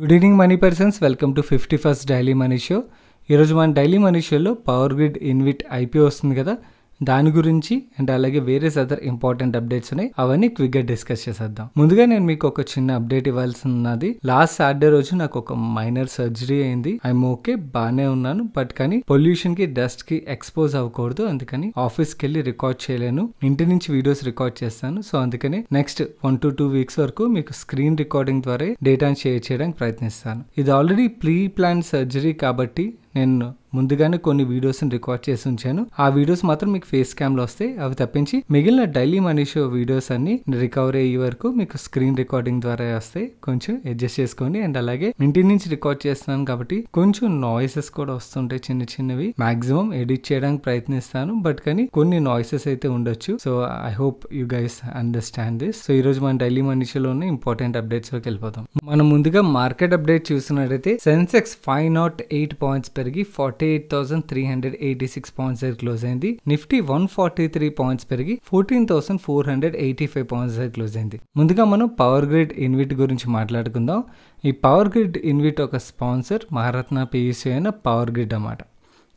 good evening money persons welcome to fifty first daily money show ఈరోజు మన daily money షోలో power grid InvIT IP వస్తుంది కదా దాని గురించి అండ్ అలాగే వేరే అదర్ ఇంపార్టెంట్ అప్డేట్స్ ఉన్నాయి అవన్నీ క్విక్గా డిస్కస్ చేసేద్దాం ముందుగా నేను మీకు ఒక చిన్న అప్డేట్ ఇవ్వాల్సి ఉన్నది లాస్ట్ సాటర్డే రోజు నాకు ఒక మైనర్ సర్జరీ అయింది ఐఎమ్ ఓకే బాగానే ఉన్నాను బట్ కానీ పొల్యూషన్ కి డస్ట్ కి ఎక్స్పోజ్ అవ్వకూడదు అందుకని ఆఫీస్కి వెళ్ళి రికార్డ్ చేయలేను ఇంటి నుంచి వీడియోస్ రికార్డ్ చేస్తాను సో అందుకని next one two two weeks వరకు మీకు స్క్రీన్ రికార్డింగ్ ద్వారా డేటా షేర్ చేయడానికి ప్రయత్నిస్తాను ఇది ఆల్రెడీ ప్రీ ప్లాన్ సర్జరీ కాబట్టి నేను ముందుగానే కొన్ని వీడియోస్ని రికార్డ్ చేసి ఉంచాను ఆ వీడియోస్ మాత్రం మీకు ఫేస్ క్యామ్లో వస్తాయి అవి తప్పించి మిగిలిన డైలీ మనీ షో వీడియోస్ అన్ని రికవర్ అయ్యే వరకు మీకు స్క్రీన్ రికార్డింగ్ ద్వారా వస్తాయి కొంచెం అడ్జస్ట్ చేసుకోండి అండ్ అలాగే ఇంటి నుంచి రికార్డ్ చేస్తున్నాను కాబట్టి కొంచెం నాయిసెస్ కూడా వస్తుంటాయి చిన్న చిన్నవి మాక్సిమం ఎడిట్ చేయడానికి ప్రయత్నిస్తాను బట్ కానీ కొన్ని నాయిసెస్ అయితే ఉండొచ్చు so I hope you guys understand this so ఈరోజు మన డైలీ ఉన్న ఇంపార్టెంట్ లోకి వెళ్ళిపోతాం మనం ముందుగా మార్కెట్ అప్డేట్ చూసినట్టయితే Sensex five naught eight points పెరిగి forty eight thousand three hundred eighty six points దగ్గర క్లోజ్ అయింది Nifty one forty three points పెరిగి fourteen thousand four hundred eighty five points దగ్గర క్లోజ్ అయింది ముందుగా మనం పవర్ గ్రిడ్ ఇన్విట్ గురించి మాట్లాడుకుందాం ఈ పవర్ గ్రిడ్ ఇన్విట్ ఒక స్పాన్సర్ మహారత్న పియూసీ e అయిన పవర్ గ్రిడ్ అన్నమాట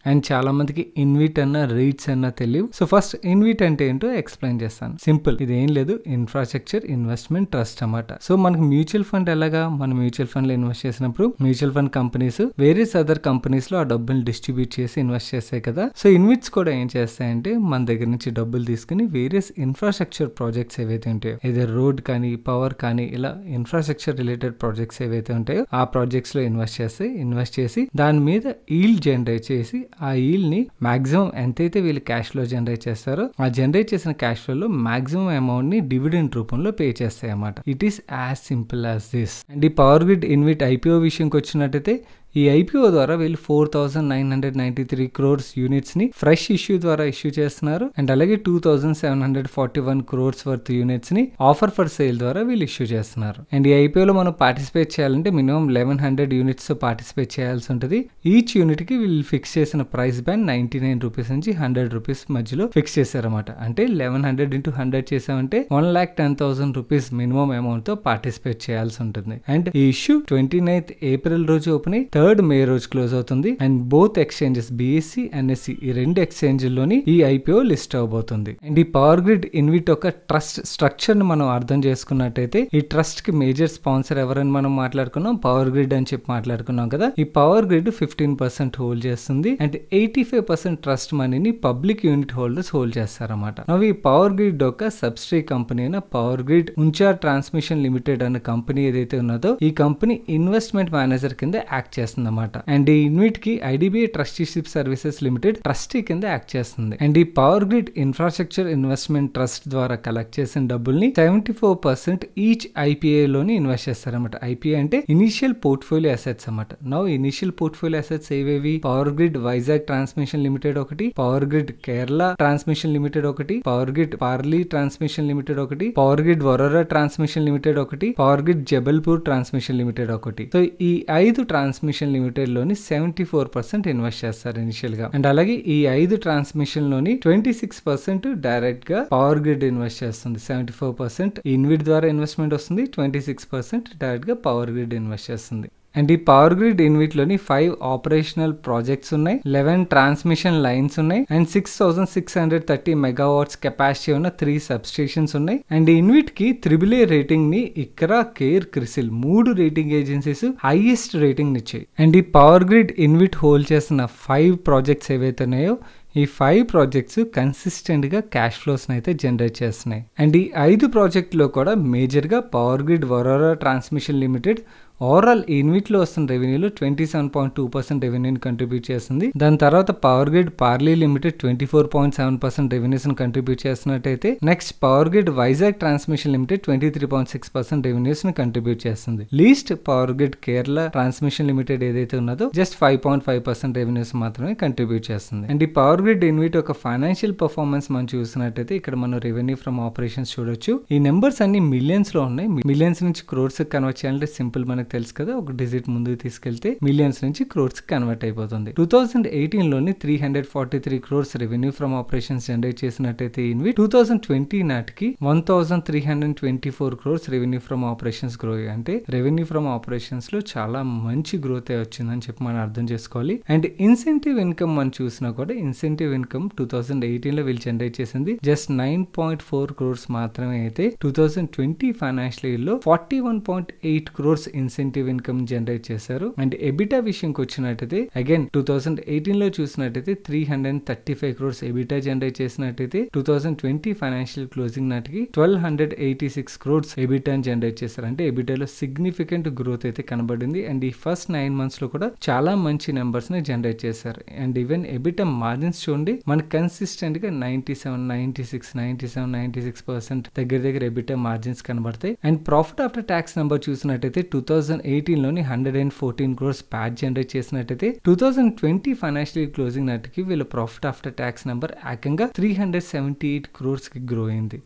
అండ్ చాలామందికి ఇన్విట్ అన్న రీట్స్ అన్న తెలియవు సో ఫస్ట్ ఇన్విట్ అంటే ఏంటో ఎక్స్ప్లెయిన్ చేస్తాను సింపుల్ ఇది ఏం లేదు ఇన్ఫ్రాస్ట్రక్చర్ ఇన్వెస్ట్మెంట్ ట్రస్ట్ అనమాట సో మనకు మ్యూచువల్ ఫండ్ ఎలాగా మనం మ్యూచువల్ ఫండ్లో ఇన్వెస్ట్ చేసినప్పుడు mutual fund companies various other కంపెనీస్లో ఆ డబ్బులు డిస్ట్రిబ్యూట్ చేసి ఇన్వెస్ట్ చేస్తాయి కదా సో ఇన్విట్స్ కూడా ఏం చేస్తాయంటే మన దగ్గర నుంచి డబ్బులు తీసుకుని వేరియస్ ఇన్ఫ్రాస్ట్రక్చర్ ప్రాజెక్ట్స్ ఏవైతే ఉంటాయో ఏదో రోడ్ కానీ పవర్ కానీ ఇలా ఇన్ఫ్రాస్ట్రక్చర్ రిలేటెడ్ ప్రాజెక్ట్స్ ఏవైతే ఉంటాయో ఆ ప్రాజెక్ట్స్లో ఇన్వెస్ట్ చేస్తే ఇన్వెస్ట్ చేసి దాని మీద ఈల్డ్ జనరేట్ చేసి ఆ ఈల్డ్ని మాక్సిమం ఎంతైతే వీళ్ళు క్యాష్లో జనరేట్ చేస్తారో ఆ జనరేట్ చేసిన క్యాష్ ఫ్లోలో మాక్సిమం అమౌంట్ని డివిడెండ్ రూపంలో పే చేస్తాయి అన్నమాట it is as simple as this and ఈ పవర్ గ్రిడ్ ఇన్విట్ ఐపీఓ విషయంకి వచ్చినట్టయితే ఈ ఐపీఓ ద్వారా వీళ్ళు four thousand nine hundred ninety three crores యూనిట్స్ని ఫ్రెష్ ఇష్యూ ద్వారా ఇష్యూ చేస్తున్నారు అండ్ అలాగే two thousand seven hundred forty one crores worth యూనిట్స్ని ఆఫర్ ఫర్ సేల్ ద్వారా వీళ్ళు ఇష్యూ చేస్తున్నారు అండ్ ఈ ఐపీఓలో మనం పార్టిసిపేట్ చేయాలంటే minimum eleven hundred units participate చేయాల్సి ఉంటుంది ఈచ్ యూనిట్ కి వీళ్ళు ఫిక్స్ చేసిన price band ninety nine rupees నుంచి హండ్రెడ్ రూపీస్ మధ్యలో ఫిక్స్ చేశారన్నమాట అంటే లెవెన్ హండ్రెడ్ ఇంటూ హండ్రెడ్ చేసామంటే one lakh ten thousand rupees minimum తో పార్టిసిపేట్ చేయాల్సి ఉంటుంది అండ్ ఈ ఇష్యూ ట్వంటీ నైన్త్ ఏప్రిల్ రోజు ఓపెన్ అయ్యి థర్డ్ మే రోజు క్లోజ్ అవుతుంది and both exchanges BSE NSE e e ఈ రెండు ఎక్స్చేంజ్ల్లోని ఈ ఐపీఓ లిస్ట్ అవబోతుంది అండ్ ఈ పవర్ గ్రిడ్ ఇన్విట్ ఒక ట్రస్ట్ స్ట్రక్చర్ ని మనం అర్థం చేసుకున్నట్టయితే ఈ ట్రస్ట్ కి మేజర్ స్పాన్సర్ ఎవరని మనం మాట్లాడుకున్నాం పవర్ గ్రిడ్ అని చెప్పి మాట్లాడుకున్నాం కదా ఈ power grid fifteen percent hold చేస్తుంది and eighty five percent trust మనీని పబ్లిక్ యూనిట్ హోల్డర్స్ హోల్డ్ చేస్తారన్నమాట ఈ పవర్ గ్రిడ్ యొక్క సబ్సిడీ కంపెనీ అయిన power grid Unchahar transmission limited అనే కంపెనీ ఏదైతే ఉన్నదో ఈ కంపెనీ ఇన్వెస్ట్మెంట్ మేనేజర్ కింద యాక్ట్ చేస్తుంది చేస్తుంది అనమాట అండ్ ఈ ఇన్విట్ కి IDBI trusteeship services limited trustee కింద యాక్ట్ చేస్తుంది అండ్ ఈ power grid infrastructure investment trust ద్వారా కలెక్ట్ చేసిన డబ్బుల్ని seventy four percent each IPI లోని ఇన్వెస్ట్ చేస్తారన్నమాట ఐపీఐ అంటే ఇనిషియల్ పోర్ట్ఫోలియో అసెట్స్ అనమాట నౌ ఇనిషియల్ పోర్ట్ఫోలియో అసెట్స్ ఏవేవి power grid Vizag transmission limited ఒకటి power grid Kerala transmission limited ఒకటి power grid Parli transmission limited ఒకటి power grid Warora transmission limited ఒకటి power grid Jabalpur transmission limited ఒకటి సో ఈ ఐదు ట్రాన్స్మిషన్ ట్రాన్స్మిషన్ లిమిటెడ్లోని సెవెంటీ ఫోర్ పర్సెంట్ ఇన్వెస్ట్ చేస్తారు ఇనిషియల్గా అండ్ అలాగే ఈ ఐదు ట్రాన్స్మిషన్లోని ట్వంటీ సిక్స్ పర్సెంట్ డైరెక్ట్గా పవర్ గ్రిడ్ ఇన్వెస్ట్ చేస్తుంది సెవెంటీ ఫోర్ పర్సెంట్ ఇన్విట్ ద్వారా ఇన్వెస్ట్మెంట్ వస్తుంది ట్వంటీ సిక్స్ పర్సెంట్ డైరెక్ట్గా పవర్ గ్రిడ్ ఇన్వెస్ట్ చేస్తుంది అండ్ ఈ పవర్ గ్రిడ్ ఇన్విట్లోని ఫైవ్ ఆపరేషనల్ ప్రాజెక్ట్స్ ఉన్నాయి లెవెన్ ట్రాన్స్మిషన్ లైన్స్ ఉన్నాయి and six thousand six hundred thirty megawatts capacity ఉన్న త్రీ సబ్స్టేషన్స్ ఉన్నాయి అండ్ ఇన్విట్ కి త్రిబుల్ ఏ రేటింగ్ ని ఇక్కడ కేర్ క్రిసిల్ మూడు రేటింగ్ ఏజెన్సీస్ హైయెస్ట్ రేటింగ్ ఇచ్చాయి అండ్ ఈ పవర్ గ్రిడ్ ఇన్విట్ హోల్డ్ చేసిన ఫైవ్ ప్రాజెక్ట్స్ ఏవైతే ఉన్నాయో ఈ ఫైవ్ ప్రాజెక్ట్స్ కన్సిస్టెంట్గా క్యాష్ ఫ్లోస్ని అయితే జనరేట్ చేస్తున్నాయి అండ్ ఈ ఐదు ప్రాజెక్టులో కూడా మేజర్గా power grid Warora transmission limited overall ఇన్విట్లో వస్తున్న రెవెన్యూలో twenty seven point two percent రెవెన్యూని కంట్రిబ్యూట్ చేస్తుంది దాని తర్వాత power grid Parli limited twenty four point seven percent revenues contribute చేస్తున్నట్టయితే next power grid Vizag transmission limited twenty three point six percent ని contribute చేస్తుంది least power grid Kerala transmission limited ఏదైతే ఉన్నదో just five point five percent revenues మాత్రమే contribute చేస్తుంది and ఈ power grid InvIT ఒక financial performance మనం చూసినట్టయితే ఇక్కడ మనం రెవెన్యూ ఫ్రమ్ ఆపరేషన్స్ చూడొచ్చు ఈ నెంబర్స్ అన్ని మిలియన్స్ లో ఉన్నాయి మిలియన్స్ నుంచి క్రోర్స్ కన్వర్ట్ చేయాలంటే సింపుల్ మనకి మనకు తెలుసు కదా ఒక డిజిట్ ముందుకు తీసుకెళ్తే మిలియన్స్ నుంచి క్రోర్స్ కన్వర్ట్ అయిపోతుంది టూ థౌసండ్ ఎయిటీన్ లోని three hundred forty three crores revenue from operations generate చేసినట్టయితే ఇన్వి టూ థౌసండ్ ట్వంటీ నాటికి one thousand three hundred twenty four crores revenue from operations grow అంటే రెవెన్యూ ఫ్రమ్ ఆపరేషన్స్ లో చాలా మంచి గ్రోత్ వచ్చిందని చెప్పి మనం అర్థం చేసుకోవాలి అండ్ ఇన్సెంటివ్ ఇన్కమ్ మనం చూసినా కూడా incentive income two thousand eighteen లో వీళ్ళు జనరేట్ చేసింది just nine point four crores మాత్రమే అయితే two thousand twenty financial year లో forty one point eight crores incentive incentive income generate చేశారు అండ్ ఎబిటా విషయంకి వచ్చినట్టయితే అగైన్ టూ థౌసండ్ ఎయిటీన్ లో చూసినట్టయితే three hundred thirty five crores EBITDA generate చేసినట్టయితే two thousand twenty financial closing నాటికి twelve hundred eighty six crores ఎబిటాని generate చేశారు అంటే ఎబిటాలో సిగ్నిఫికెంట్ గ్రోత్ అయితే కనబడింది అండ్ ఈ ఫస్ట్ నైన్ మంత్స్ లో కూడా చాలా మంచి నెంబర్స్ ని జనరేట్ చేశారు అండ్ ఈవెన్ ఎబిటా మార్జిన్స్ చూడండి మనకి కన్సిస్టెంట్ గా ninety seven ninety six ninety seven ninety six percent దగ్గర దగ్గర ఎబిటా మార్జిన్స్ కనబడతాయి and profit after tax number చూసినట్టయితే టూ థౌసండ్ థౌజండ్ ఎయిటీన్లోని hundred and fourteen crores PAT generate చేసినట్టయితే two thousand twenty financial year closing నాటికి వీళ్ళ profit after tax number ఏకంగా three hundred seventy eight క్రోర్స్కి గ్రో అయింది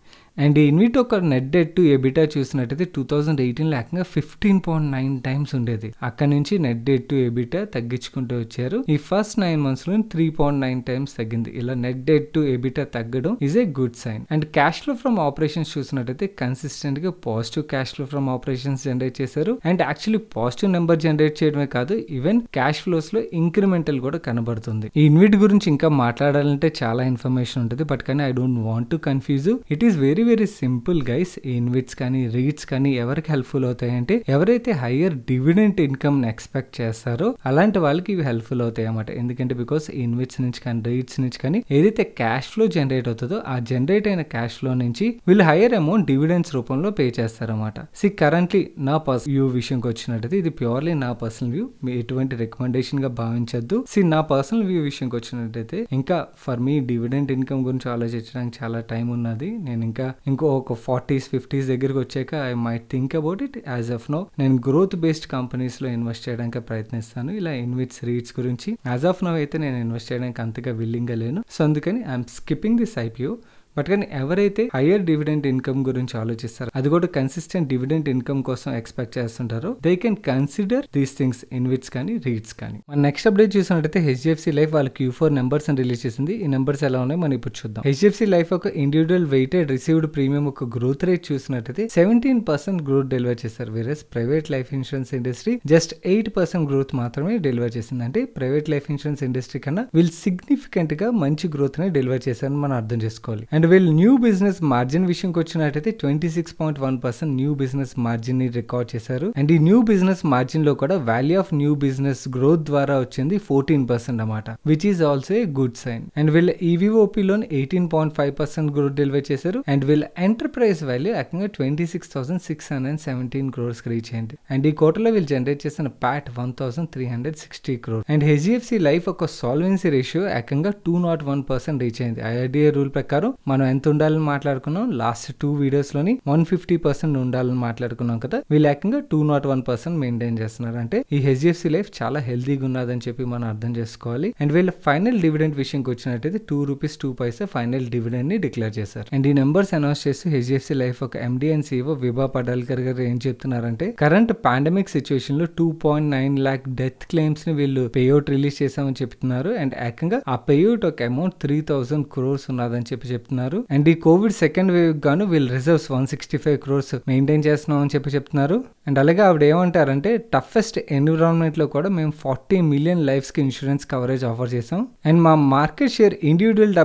అండ్ ఇన్విట్ ఒక నెట్ డెట్ టు ఎబిటా చూసినట్టయితే టూ థౌజండ్ ఎయిటీన్ ఏకంగా ఫిఫ్టీన్ పాయింట్ నైన్ టైమ్స్ ఉండేది అక్కడ నుంచి నెట్ డెట్ టు ఎబిటా తగ్గించుకుంటూ వచ్చారు ఈ ఫస్ట్ నైన్ మంత్స్లో త్రీ పాయింట్ నైన్ టైమ్స్ తగ్గింది ఇలా నెట్ డెట్ టు ఎబిటా తగ్గడం is a good sign and cash flow from operations చూసినట్టయితే కన్సిస్టెంట్ గా positive cash flow from operations generate చేశారు and actually positive number generate చేయడమే కాదు even cash flows లో incremental కూడా కనబడుతుంది ఈ ఇన్విట్ గురించి ఇంకా మాట్లాడాలంటే చాలా ఇన్ఫర్మేషన్ ఉంటుంది బట్ కానీ I don't want to confuse it is very very very simple guys InvITs కానీ రీట్స్ కానీ ఎవరికి హెల్ప్ఫుల్ అవుతాయంటే ఎవరైతే హయ్యర్ డివిడెంట్ ఇన్కమ్ ఎక్స్పెక్ట్ చేస్తారో అలాంటి వాళ్ళకి ఇవి హెల్ప్ఫుల్ అవుతాయి అన్నమాట ఎందుకంటే బికాస్ ఇన్విట్స్ నుంచి కానీ రీట్స్ నుంచి కానీ ఏదైతే క్యాష్ ఫ్లో జనరేట్ అవుతుందో ఆ జనరేట్ అయిన క్యాష్ ఫ్లో నుంచి వీళ్ళు హైయర్ అమౌంట్ డివిడెంట్స్ రూపంలో పే చేస్తారన్నమాట సి కరెంట్లీ నా పర్సన్ వ్యూ విషయంకి వచ్చినట్టయితే ఇది ప్యూర్లీ నా పర్సనల్ వ్యూ మీ ఎటువంటి రికమెండేషన్ గా భావించద్దు సి నా పర్సనల్ వ్యూ విషయంకి వచ్చినట్టయితే ఇంకా ఫర్ మీ డివిడెంట్ ఇన్కమ్ గురించి ఆలోచించడానికి చాలా టైం ఉన్నది నేను ఇంకా ఇంకో ఒక ఫార్టీస్ ఫిఫ్టీస్ దగ్గరికి వచ్చాక I my think about it as of now నేను గ్రోత్ బేస్డ్ కంపెనీస్ లో ఇన్వెస్ట్ చేయడానికి ప్రయత్నిస్తాను ఇలా ఇన్విట్స్ రీట్స్ గురించి యాజ్ ఆఫ్ నో అయితే నేను ఇన్వెస్ట్ చేయడానికి అంతగా విల్లింగ్ లేను సో అందుకని I'm skipping this IPO but కానీ ఎవరైతే హయ్యర్ డివిడెంట్ ఇన్కమ్ గురించి ఆలోచిస్తారో అది కూడా కన్సిస్టెంట్ డివిడెంట్ ఇన్కమ్ కోసం ఎక్స్పెక్ట్ చేస్తుంటారో they can consider these things InvITs కానీ రీడ్స్ కానీ మన నెక్స్ట్ అప్డేట్ చూసినట్టయితే హెచ్డిఎఫ్సి లైఫ్ వాళ్ళ క్యూ ఫోర్ నెంబర్స్ అని రిలీజ్ చేసింది ఈ నెంబర్స్ ఎలా ఉన్నాయి మనం ఇప్పుడు చూద్దాం హెచ్డిఎఫ్సి లైఫ్ ఒక ఇండివిజువల్ వెయిటెడ్ రిసీవ్డ్ ప్రీమియం ఒక గ్రోత్ రేట్ చూసినట్టయితే సెవెంటీన్ పర్సెంట్ గ్రోత్ డెలివర్ చేశారు వేరేస్ private life insurance industry just eight percent growth మాత్రమే డెలివర్ చేసింది అంటే ప్రైవేట్ లైఫ్ ఇన్సూరెన్స్ ఇండస్ట్రీ కన్నా వీళ్ళు సిగ్నిఫికెంట్ గా మంచి గ్రోత్ ని డెలివర్ చేశారని మనం అర్థం చేసుకోవాలి అండ్ అండ్ వీళ్ళు న్యూ బిజినెస్ మార్జిన్ విషయంకి వచ్చినట్టయితే twenty six point one percent new business margin ని రికార్డ్ చేశారు అండ్ ఈ న్యూ బిజినెస్ మార్జిన్ లో కూడా value of new business growth ద్వారా వచ్చింది ఫోర్టీన్ పర్సెంట్ అనమాట which is also a good sign and వీళ్ళ ఈవీఓపీ e లోన్ eighteen point five percent growth delivery చేశారు అండ్ వీళ్ళ ఎంటర్ప్రైజ్ వాల్యూ ఏకంగా twenty six thousand six hundred seventeen crores reach అయింది and ఈ కోటలో వీళ్ళు జనరేట్ చేసిన PAT one thousand three hundred sixty crore and HDFC life ఒక సాల్వెన్సీ రేషియో ఏకంగా two not one percent reach అయింది ఐఆర్డిఏ రూల్ ప్రకారం మనం ఎంత ఉండాలని మాట్లాడుకున్నాం లాస్ట్ టూ వీడియోస్ లోని వన్ ఫిఫ్టీ పర్సెంట్ ఉండాలని మాట్లాడుకున్నాం కదా వీళ్ళు ఏకంగా two not one percent maintain చేస్తున్నారు అంటే ఈ హెచ్డిఎఫ్సి లైఫ్ చాలా హెల్దీగా ఉన్నదని చెప్పి మనం అర్థం చేసుకోవాలి అండ్ వీళ్ళ ఫైనల్ డివిడెండ్ విషయంకి వచ్చినట్టయితే two rupees two paisa final dividend ని డిక్లేర్ చేశారు అండ్ ఈ నెంబర్స్ అనౌన్స్ చేస్తూ హెచ్డిఎఫ్సి లైఫ్ ఒక MD and CEO Vibha Padalkar గారు ఏం చెప్తున్నారంటే కరెంట్ పాండమిక్ సిచ్యువేషన్ లో two point nine lakh death claims ని వీళ్ళు పేఅవుట్ రిలీజ్ చేశామని చెప్తున్నారు అండ్ ఏకంగా ఆ పేఅవుట్ ఒక అమౌంట్ త్రీ థౌసండ్ క్రోర్స్ ఉన్నదని చెప్పి చెప్తున్నారు చెప్తున్నారు అండ్ ఈ కోవిడ్ సెకండ్ వేవ్ గాను వీళ్ళు reserves one sixty five crores maintain చేస్తున్నాం అని చెప్పి చెప్తున్నారు అండ్ అలాగే ఆవిడ ఏమంటారంటే టఫెస్ట్ ఎన్విరాన్మెంట్ లో కూడా మేము ఫార్టీ మిలియన్ కి ఇన్సూరెన్స్ కవరేజ్ ఆఫర్ చేసాం అండ్ మా మార్కెట్ షేర్ ఇండివిజువల్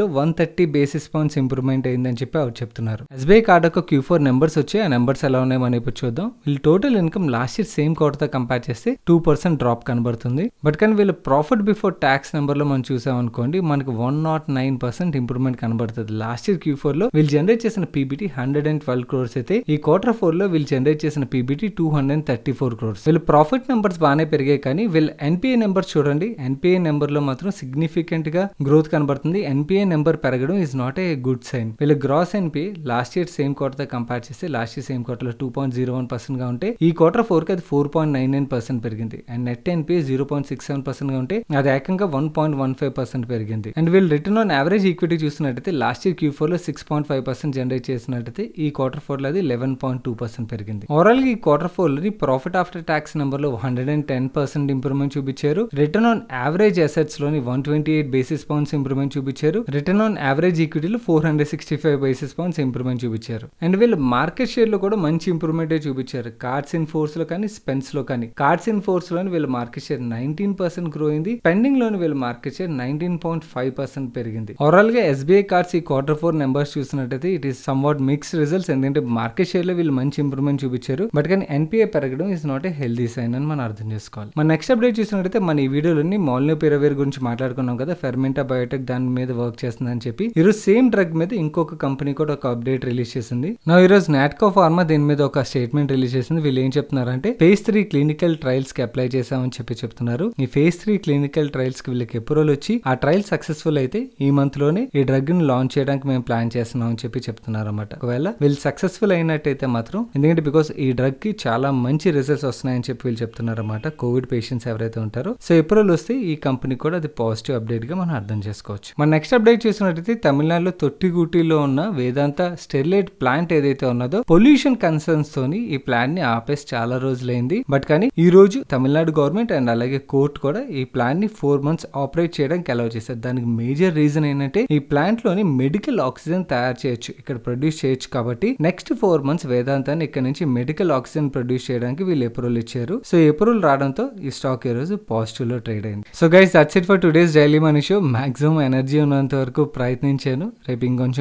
లో one thirty basis points improvement అయిందని చెప్పి ఆవిడ చెప్తున్నారు ఎస్బీఐ ఒక క్యూ ఫోర్ నెంబర్స్ వచ్చే ఆ నెంబర్స్ ఎలా ఉన్నాయో మనం ఇప్పుడు చూద్దాం వీళ్ళు total income last year same తో కంపేర్ చేస్తే టూ పర్సెంట్ డ్రాప్ కనబడుతుంది బట్ కానీ వీళ్ళు ప్రాఫిట్ బిఫోర్ ట్యాక్స్ లో మనం చూసామనుకోండి మనకు one not nine percent improvement కనబడుతుంది పడుతుంది లాస్ట్ ఇయర్ క్యూ ఫోర్ లో వీళ్ళు జనరేట్ చేసిన PBT hundred and twelve crores అయితే ఈ క్వార్టర్ ఫోర్ లో వీళ్ళు జనరేట్ చేసిన PBT two hundred and thirty four crores వీళ్ళు ప్రాఫిట్ నెంబర్స్ బాగానే పెరిగాయి కానీ వీళ్ళు ఎన్పిఏ నెంబర్ చూడండి ఎన్పిఏ నెంబర్ లో మాత్రం సిగ్నిఫికెంట్ గా గ్రోత్ కనబడుతుంది ఎన్పిఏ నెంబర్ పెరగడం is not a good sign వీళ్ళ gross NP last year same quarter తో కంపేర్ చేస్తే లాస్ట్ ఇయర్ సేమ్ క్వార్టర్ లో two point zero one percent గా ఉంటే ఈ క్వార్టర్ ఫోర్ కి అది four point nine nine percent పెరిగింది and net NP zero point six seven percent గా ఉంటే అది ఏకంగా one point one five percent పెరిగింది అండ్ వీళ్ళు రిటర్న్ ఆన్ యావరేజ్ ఈక్విటీ చూసినట్టయితే లాస్ట్ ఇయర్ క్యూ ఫోర్లో six point five percent generate చేసినట్టయితే ఈ క్వార్టర్ ఫోర్లో అది లెవెన్ పాయింట్ టూ పర్సెంట్ పెరిగింది ఓవరాల్ ఈ క్వార్టర్ ఫోర్లోని ప్రాఫిట్ ఆఫ్టర్ ట్యాక్స్ నెంబర్లో hundred and ten percent improvement చూపించారు రిటర్న్ ఆన్ యావరేజ్ అసెట్స్లోని one twenty eight basis points improvement చూపించారు రిటర్న్ ఆన్ యావరేజ్ ఈక్విటీలో four hundred sixty five basis points improvement చూపించారు and వీళ్ళు మార్కెట్ షేర్లో కూడా మంచి ఇంప్రూవ్మెంటే చూపించారు కార్డ్స్ ఇన్ ఫోర్స్లో కానీ స్పెన్స్ లో కానీ కార్డ్స్ ఇన్ ఫోర్స్లోని వీళ్ళ market share nineteen percent grow అయింది పెండింగ్లోని వీళ్ళ market share nineteen point five percent పెరిగింది గా ఎస్బీఐ కార్డ్స్ ఓవరాల్స్ ఈ క్వార్టర్ ఫోర్ నెంబర్స్ చూసినట్టయితే it is what mix results ఎందుకంటే మార్కెట్ షేర్ లో వీళ్ళు మంచి ఇంప్రూవ్మెంట్ చూపించారు బట్ కానీ ఎన్పిఏ పెరగడం is not a healthy sign అని మనం అర్థం చేసుకోవాలి మన నెక్స్ట్ అప్డేట్ చూసినట్టయితే మన ఈ వీడియోలోని మాల్నో పిరవేర్ గురించి మాట్లాడుకున్నాం కదా ఫెర్మెంటా బయోటెక్ దాని మీద వర్క్ చేస్తుందని చెప్పి ఈరోజు సేమ్ డ్రగ్ మీద ఇంకొక కంపెనీ కూడా ఒక అప్డేట్ రిలీజ్ చేసింది నా ఈరోజు నాట్కో ఫార్మా దీని మీద ఒక స్టేట్మెంట్ రిలీజ్ చేసింది వీళ్ళు ఏం చెప్తున్నారంటే ఫేజ్ త్రీ క్లినికల్ ట్రయల్స్ కి అప్లై చేశామని చెప్పి చెప్తున్నారు ఈ ఫేజ్ త్రీ క్లినికల్ ట్రయల్స్ కి వీళ్ళకి ఎప్పుడు వచ్చి ఆ ట్రయల్ సక్సెస్ఫుల్ అయితే ఈ మంత్ లోనే ఈ డ్రగ్ ని లాంచ్ చేయడానికి మేము ప్లాన్ చేస్తున్నాం అని చెప్పి చెప్తున్నారు అనమాట ఒకవేళ వీళ్ళు సక్సెస్ఫుల్ అయినట్టయితే మాత్రం ఎందుకంటే బికాస్ ఈ డ్రగ్ కి చాలా మంచి రిజల్ట్స్ వస్తున్నాయని చెప్పి వీళ్ళు చెప్తున్నారు అనమాట కోవిడ్ పేషెంట్స్ ఎవరైతే ఉంటారో సో ఏప్రిల్ వస్తే ఈ కంపెనీ కూడా అది పాజిటివ్ అప్డేట్ గా మనం అర్థం చేసుకోవచ్చు మన నెక్స్ట్ అప్డేట్ చూసినట్టయితే తమిళనాడులో తొట్టిగూటిలో ఉన్న వేదాంత స్టెర్లైట్ ప్లాంట్ ఏదైతే ఉన్నదో పొల్యూషన్ కన్సర్న్స్ తోని ఈ ప్లాంట్ ని ఆపేసి చాలా రోజులైంది బట్ కానీ ఈ రోజు తమిళనాడు గవర్నమెంట్ అండ్ అలాగే కోర్టు కూడా ఈ ప్లాంట్ ని ఫోర్ మంత్స్ ఆపరేట్ చేయడానికి అలౌ చేశారు దానికి మేజర్ రీజన్ ఏంటంటే ఈ ప్లాంట్ లోని మెడికల్ ఆక్సిజన్ తయారు చేయొచ్చు ఇక్కడ ప్రొడ్యూస్ చేయొచ్చు కాబట్టి నెక్స్ట్ ఫోర్ మంత్స్ వేదాంతాన్ని ఇక్కడ నుంచి మెడికల్ ఆక్సిజన్ ప్రొడ్యూస్ చేయడానికి వీళ్ళు ఎప్రూల్ ఇచ్చారు సో ఎప్రోల్ రావడంతో ఈ స్టాక్ ఈ రోజు పాజిటివ్ లో ట్రేడ్ అయింది so guys that's it for today's daily money show maximum energy ఉన్నంత వరకు ప్రయత్నించాను రేపు ఇంకొంచెం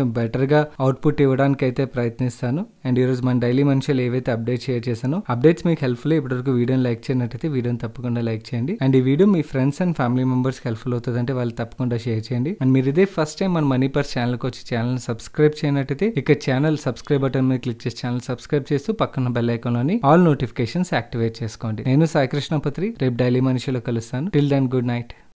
గా అవుట్పుట్ ఇవ్వడానికి అయితే ప్రయత్నిస్తాను అండ్ ఈరోజు మన డైలీ మనుషులు ఏవైతే అప్డేట్ షేర్ చేశానో అప్డేట్స్ మీకు హెల్ప్ఫుల్ ఇప్పటివరకు వీడియోని లైక్ చేయనట్టయితే వీడియోని తప్పకుండా లైక్ చేయండి అండ్ ఈ వీడియో మీ friends and family members helpful అవుతుందంటే వాళ్ళు తప్పకుండా షేర్ చేయండి అండ్ మీరు ఇదే ఫస్ట్ టైం మన మనీ పర్స్ ఛానల్కి వచ్చి ఛానల్ సబ్స్క్రైబ్ చేయనట్టయితే ఇక ఛానల్ సబ్స్క్రైబ్ బటన్ మీద క్లిక్ చేసి ఛానల్ సబ్స్క్రైబ్ చేస్తూ పక్కన బెల్ ఐకాన్లోని ఆల్ నోటిఫికేషన్స్ యాక్టివేట్ చేసుకోండి నేను సాయికృష్ణపత్రి రేపు డైలీ మనిషిలో కలుస్తాను టిల్ దెన్ గుడ్ నైట్